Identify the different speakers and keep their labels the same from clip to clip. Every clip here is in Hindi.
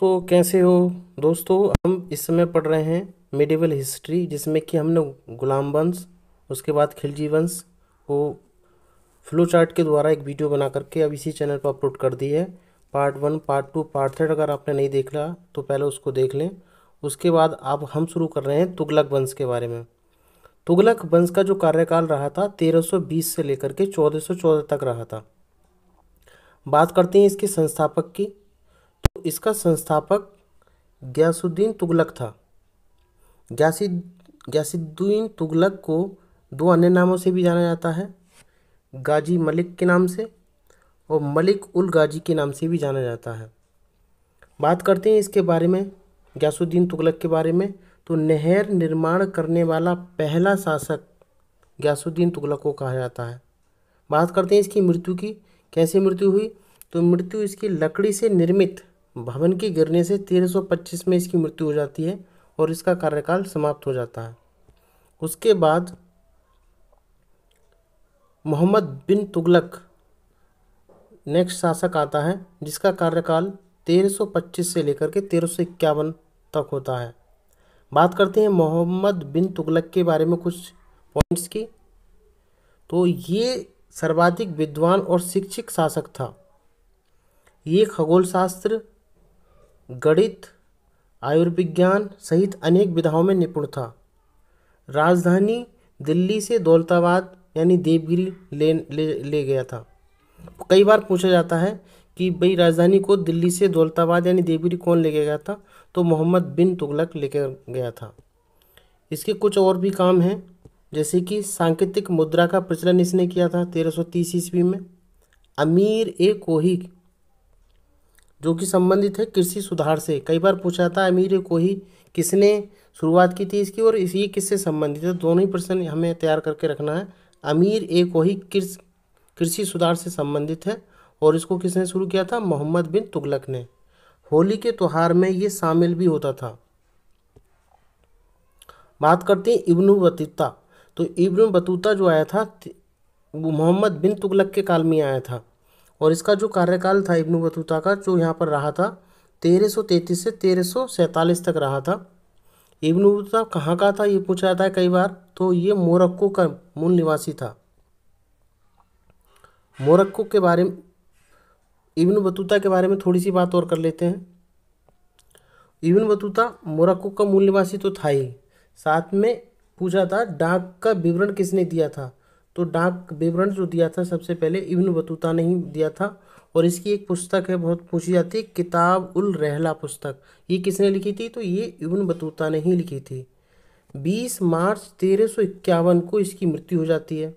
Speaker 1: तो कैसे हो दोस्तों हम इस समय पढ़ रहे हैं मेडिवल हिस्ट्री जिसमें कि हमने गुलाम वंश उसके बाद खिलजी वंश को फ्लो चार्ट के द्वारा एक वीडियो बना करके अब इसी चैनल पर अपलोड कर दी है part one part two part third अगर आपने नहीं देख रहा तो पहले उसको देख लें उसके बाद अब हम शुरू कर रहे हैं तुगलक वंश के बारे में तुगलक वंश का जो कार्यकाल रहा था 1320 से लेकर के 1414 तक रहा था बात करते हैं इसके संस्थापक की इसका संस्थापक गयासुद्दीन तुगलक था ग्यासी गयासुद्दीन तुगलक को दो अन्य नामों से भी जाना जाता है गाजी मलिक के नाम से और मलिक उल गाजी के नाम से भी जाना जाता है बात करते हैं इसके बारे में गयासुद्दीन तुगलक के बारे में तो नहर निर्माण करने वाला पहला शासक गयासुद्दीन तुगलक को कहा जाता है बात करते हैं इसकी मृत्यु की कैसे मृत्यु हुई तो मृत्यु इसकी लकड़ी से निर्मित भवन के गिरने से 1325 में इसकी मृत्यु हो जाती है और इसका कार्यकाल समाप्त हो जाता है उसके बाद मोहम्मद बिन तुगलक नेक्स्ट शासक आता है जिसका कार्यकाल 1325 से लेकर के तेरह तक होता है बात करते हैं मोहम्मद बिन तुगलक के बारे में कुछ पॉइंट्स की तो ये सर्वाधिक विद्वान और शिक्षित शासक था ये खगोल शास्त्र गणित आयुर्विज्ञान सहित अनेक विधाओं में निपुण था राजधानी दिल्ली से दौलताबाद यानी देवगिरी ले ले, ले गया था कई बार पूछा जाता है कि भाई राजधानी को दिल्ली से दौलताबाद यानी देवगिरी कौन लेके गया था तो मोहम्मद बिन तुगलक लेके गया था इसके कुछ और भी काम हैं जैसे कि सांकेतिक मुद्रा का प्रचलन इसने किया था 1330 ईस्वी में अमीर ए कोहिक जो कि संबंधित है कृषि सुधार से कई बार पूछा था अमीर को ही किसने शुरुआत की थी इसकी और ये किससे संबंधित है दोनों ही प्रश्न हमें तैयार करके रखना है अमीर ए को ही कृषि सुधार से संबंधित है और इसको किसने शुरू किया था मोहम्मद बिन तुगलक ने होली के त्यौहार में ये शामिल भी होता था बात करते हैं इब्न बतूता तो इब्न बतूता जो आया था मोहम्मद बिन तुगलक के काल में आया था और इसका जो कार्यकाल था इब्न बतूता का जो यहाँ पर रहा था 1333 से 1347 तक रहा था इब्न बतूता कहाँ का था ये पूछा जाता है कई बार तो ये मोरक्को का मूल निवासी था मोरक्को के बारे में इब्न बतूता के बारे में थोड़ी सी बात और कर लेते हैं इब्न बतूता मोरक्को का मूल निवासी तो था ही साथ में पूछा था डाक का विवरण किसने दिया था तो डाक विवरण जो दिया था सबसे पहले इब्न बतूता ने ही दिया था और इसकी एक पुस्तक है बहुत पूछी जाती है किताब उल रहला पुस्तक ये किसने लिखी थी तो ये इब्न बतूता ने ही लिखी थी बीस मार्च तेरह सौ इक्यावन को इसकी मृत्यु हो जाती है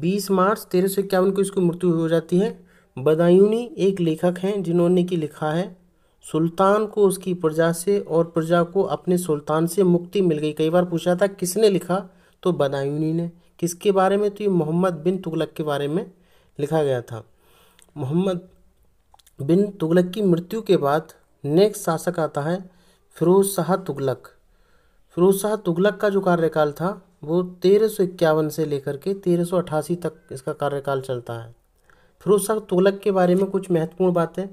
Speaker 1: बीस मार्च तेरह सौ इक्यावन को इसकी मृत्यु हो जाती है बदायूनी एक लेखक हैं जिन्होंने कि लिखा है सुल्तान को उसकी प्रजा से और प्रजा को अपने सुल्तान से मुक्ति मिल गई कई बार पूछा था किसने लिखा तो बदायूनी ने किसके बारे में तो ये मोहम्मद बिन तुगलक के बारे में लिखा गया था मोहम्मद बिन तुगलक की मृत्यु के बाद नेक्स्ट शासक आता है फिरोज शाह तुगलक फिरोज शाह तुगलक का जो कार्यकाल था वो तेरह से लेकर के तेरह तक इसका कार्यकाल चलता है फिरोज शाह तुगलक के बारे में कुछ महत्वपूर्ण बातें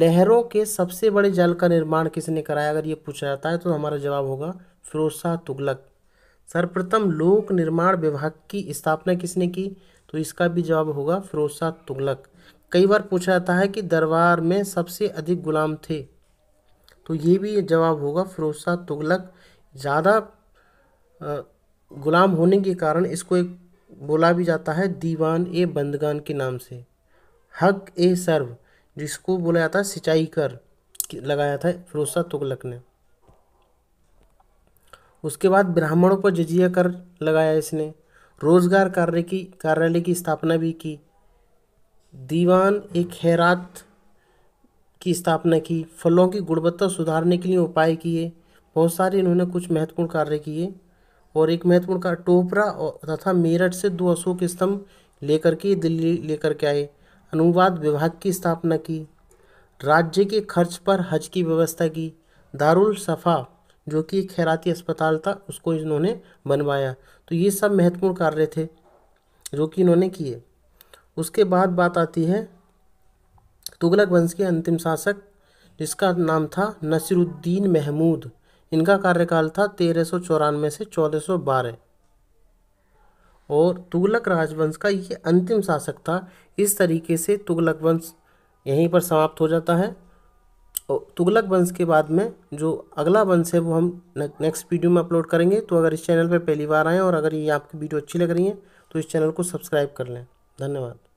Speaker 1: लहरों के सबसे बड़े जाल का निर्माण किसने कराया अगर ये पूछा जाता है तो हमारा जवाब होगा फिरोज शाह तुगलक सर्वप्रथम लोक निर्माण विभाग की स्थापना किसने की तो इसका भी जवाब होगा फिरोज शाह तुगलक कई बार पूछा जाता है कि दरबार में सबसे अधिक गुलाम थे तो ये भी जवाब होगा फिरोज शाह तुगलक ज़्यादा गुलाम होने के कारण इसको एक बोला भी जाता है दीवान ए बंदगान के नाम से हक ए सर्व जिसको बोला जाता है सिंचाई कर लगाया था फिरोजा तुगलक ने उसके बाद ब्राह्मणों पर जजिया कर लगाया इसने रोजगार कार्य की कार्यालय की स्थापना भी की दीवान एक खैरात की स्थापना की फलों की गुणवत्ता सुधारने के लिए उपाय किए बहुत सारे इन्होंने कुछ महत्वपूर्ण कार्य किए और एक महत्वपूर्ण कार्य टोपरा तथा मेरठ से दो अशोक स्तंभ लेकर के दिल्ली लेकर के आए अनुवाद विभाग की स्थापना की राज्य के खर्च पर हज की व्यवस्था की दारुल सफ़ा जो कि खैराती अस्पताल था उसको इन्होंने बनवाया तो ये सब महत्वपूर्ण कार्य थे जो कि इन्होंने किए उसके बाद बात आती है तुगलक वंश के अंतिम शासक जिसका नाम था नसीरुद्दीन महमूद इनका कार्यकाल था तेरह सौ चौरानवे से चौदह सौ बारह और तुगलक राजवंश का ये अंतिम शासक था इस तरीके से तुगलक वंश यहीं पर समाप्त हो जाता है और तुगलक वंश के बाद में जो अगला वंश है वो हम नेक्स्ट वीडियो में अपलोड करेंगे तो अगर इस चैनल पर पहली बार आएँ और अगर ये आपकी वीडियो अच्छी लग रही है तो इस चैनल को सब्सक्राइब कर लें धन्यवाद